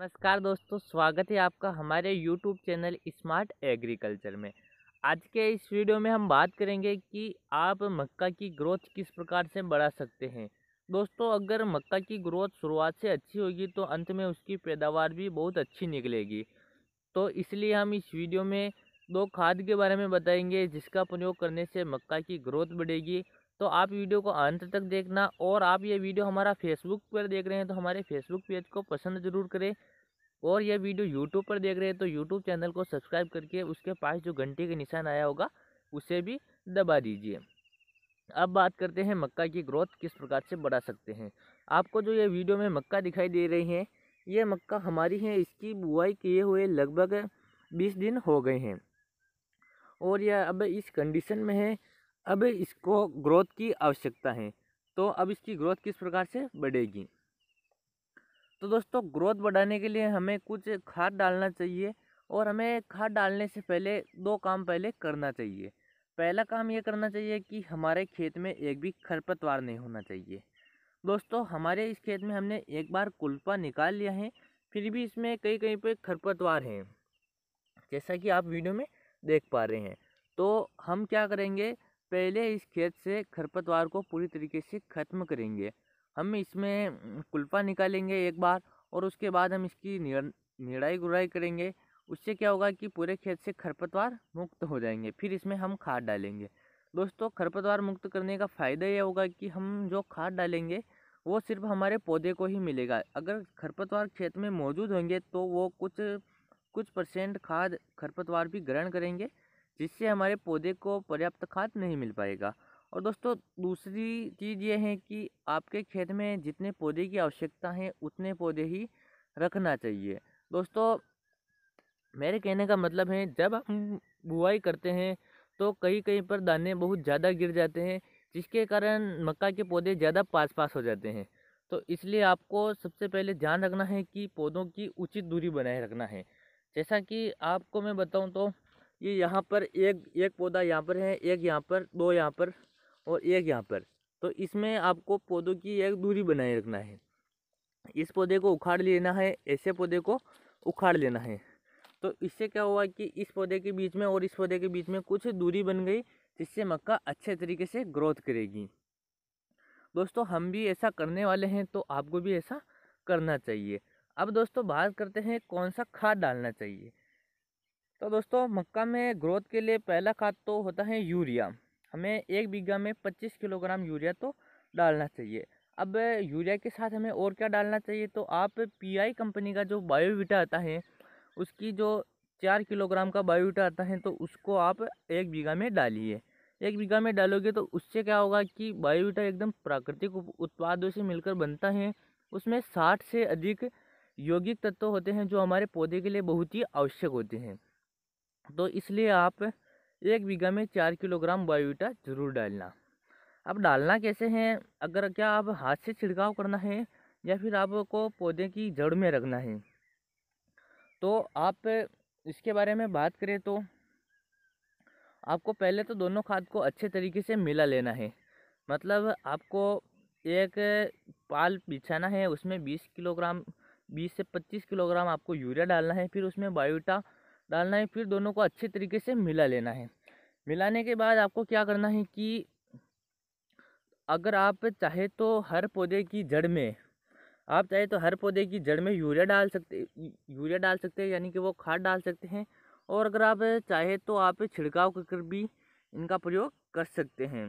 नमस्कार दोस्तों स्वागत है आपका हमारे यूट्यूब चैनल स्मार्ट एग्रीकल्चर में आज के इस वीडियो में हम बात करेंगे कि आप मक्का की ग्रोथ किस प्रकार से बढ़ा सकते हैं दोस्तों अगर मक्का की ग्रोथ शुरुआत से अच्छी होगी तो अंत में उसकी पैदावार भी बहुत अच्छी निकलेगी तो इसलिए हम इस वीडियो में दो खाद के बारे में बताएंगे जिसका प्रयोग करने से मक्का की ग्रोथ बढ़ेगी तो आप वीडियो को अंत तक देखना और आप ये वीडियो हमारा फेसबुक पर देख रहे हैं तो हमारे फेसबुक पेज को पसंद ज़रूर करें और यह वीडियो यूट्यूब पर देख रहे हैं तो यूट्यूब चैनल को सब्सक्राइब करके उसके पास जो घंटे का निशान आया होगा उसे भी दबा दीजिए अब बात करते हैं मक्का की ग्रोथ किस प्रकार से बढ़ा सकते हैं आपको जो ये वीडियो में मक्का दिखाई दे रही है ये मक्का हमारी है इसकी बुआई किए हुए लगभग बीस दिन हो गए हैं और यह अब इस कंडीशन में है अब इसको ग्रोथ की आवश्यकता है तो अब इसकी ग्रोथ किस प्रकार से बढ़ेगी तो दोस्तों ग्रोथ बढ़ाने के लिए हमें कुछ खाद डालना चाहिए और हमें खाद डालने से पहले दो काम पहले करना चाहिए पहला काम ये करना चाहिए कि हमारे खेत में एक भी खरपतवार नहीं होना चाहिए दोस्तों हमारे इस खेत में हमने एक बार कुल्पा निकाल लिया है फिर भी इसमें कई कहीं पर खरपतवार हैं जैसा कि आप वीडियो में देख पा रहे हैं तो हम क्या करेंगे पहले इस खेत से खरपतवार को पूरी तरीके से ख़त्म करेंगे हम इसमें कुल्फा निकालेंगे एक बार और उसके बाद हम इसकी निराई गुड़ाई करेंगे उससे क्या होगा कि पूरे खेत से खरपतवार मुक्त हो जाएंगे फिर इसमें हम खाद डालेंगे दोस्तों खरपतवार मुक्त करने का फ़ायदा यह होगा कि हम जो खाद डालेंगे वो सिर्फ हमारे पौधे को ही मिलेगा अगर खरपतवार खेत में मौजूद होंगे तो वो कुछ कुछ परसेंट खाद खरपतवार भी ग्रहण करेंगे जिससे हमारे पौधे को पर्याप्त खाद नहीं मिल पाएगा और दोस्तों दूसरी चीज़ ये है कि आपके खेत में जितने पौधे की आवश्यकता है उतने पौधे ही रखना चाहिए दोस्तों मेरे कहने का मतलब है जब हम बुआई करते हैं तो कहीं कहीं पर दाने बहुत ज़्यादा गिर जाते हैं जिसके कारण मक्का के पौधे ज़्यादा पास पास हो जाते हैं तो इसलिए आपको सबसे पहले ध्यान रखना है कि पौधों की उचित दूरी बनाए रखना है जैसा कि आपको मैं बताऊं तो ये यहाँ पर एक एक पौधा यहाँ पर है एक यहाँ पर दो यहाँ पर और एक यहाँ पर तो इसमें आपको पौधों की एक दूरी बनाए रखना है इस पौधे को उखाड़ लेना है ऐसे पौधे को उखाड़ लेना है तो इससे क्या हुआ कि इस पौधे के बीच में और इस पौधे के बीच में कुछ दूरी बन गई जिससे मक्का अच्छे तरीके से ग्रोथ करेगी दोस्तों हम भी ऐसा करने वाले हैं तो आपको भी ऐसा करना चाहिए अब दोस्तों बात करते हैं कौन सा खाद डालना चाहिए तो दोस्तों मक्का में ग्रोथ के लिए पहला खाद तो होता है यूरिया हमें एक बीघा में पच्चीस किलोग्राम यूरिया तो डालना चाहिए अब यूरिया के साथ हमें और क्या डालना चाहिए तो आप पीआई कंपनी का जो बायोविटा आता है उसकी जो चार किलोग्राम का बायोविटा आता है तो उसको आप एक बीघा में डालिए एक बीघा में डालोगे तो उससे क्या होगा कि बायोविटा एकदम प्राकृतिक उत्पादों से मिलकर बनता है उसमें साठ से अधिक यौगिक तत्व होते हैं जो हमारे पौधे के लिए बहुत ही आवश्यक होते हैं तो इसलिए आप एक बीघा में चार किलोग्राम बायोटा ज़रूर डालना अब डालना कैसे हैं अगर क्या आप हाथ से छिड़काव करना है या फिर आपको पौधे की जड़ में रखना है तो आप इसके बारे में बात करें तो आपको पहले तो दोनों खाद को अच्छे तरीके से मिला लेना है मतलब आपको एक पाल बिछाना है उसमें बीस किलोग्राम बीस से पच्चीस किलोग्राम आपको यूरिया डालना है फिर उसमें बायोटा डालना है फिर दोनों को अच्छे तरीके से मिला लेना है मिलाने के बाद आपको क्या करना है कि अगर आप चाहे तो हर पौधे की जड़ में आप चाहे तो हर पौधे की जड़ में यूरिया डाल सकते यूरिया डाल सकते हैं यानी कि वो खाद डाल सकते हैं और अगर आप चाहे तो आप छिड़काव कर भी इनका प्रयोग कर सकते हैं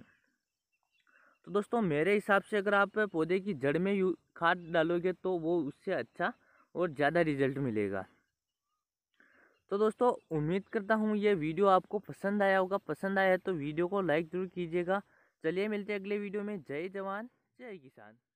तो दोस्तों मेरे हिसाब से अगर आप पौधे की जड़ में खाद डालोगे तो वो उससे अच्छा और ज़्यादा रिजल्ट मिलेगा तो दोस्तों उम्मीद करता हूँ ये वीडियो आपको पसंद आया होगा पसंद आया है तो वीडियो को लाइक ज़रूर कीजिएगा चलिए मिलते हैं अगले वीडियो में जय जवान जय किसान